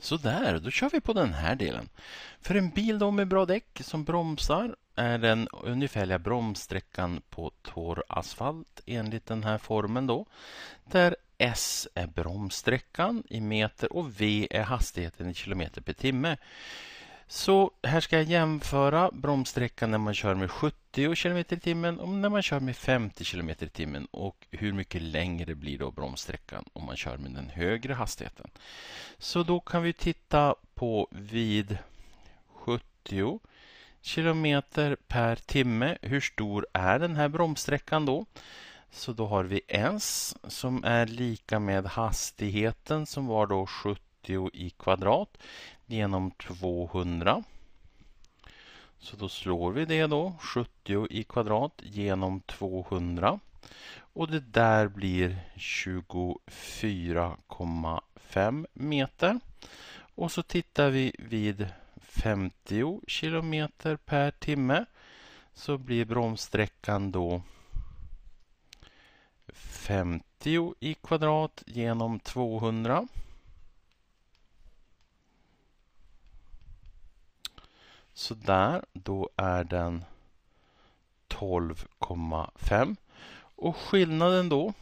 Sådär, då kör vi på den här delen. För en bil då med bra däck som bromsar är den ungefärliga bromssträckan på torr asfalt enligt den här formen då. Där S är bromssträckan i meter och V är hastigheten i kilometer per timme. Så här ska jag jämföra bromssträckan när man kör med 70 km i timmen och när man kör med 50 km i timmen och hur mycket längre blir då bromssträckan om man kör med den högre hastigheten. Så då kan vi titta på vid 70 km per timme. Hur stor är den här bromssträckan då? Så då har vi S som är lika med hastigheten som var då 70 80 i kvadrat genom 200. Så då slår vi det då, 70 i kvadrat genom 200. Och det där blir 24,5 meter. Och så tittar vi vid 50 kilometer per timme så blir bromssträckan då 50 i kvadrat genom 200. Så då är den 12,5. Och skillnaden då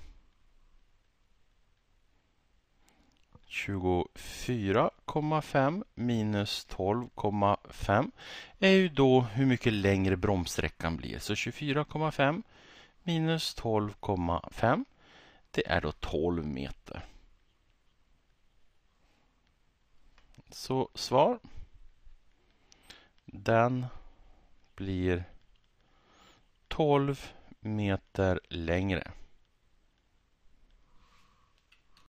24,5 minus 12,5 är ju då hur mycket längre bromssträckan blir. Så 24,5 minus 12,5 det är då 12 meter. Så svar den blir 12 meter längre.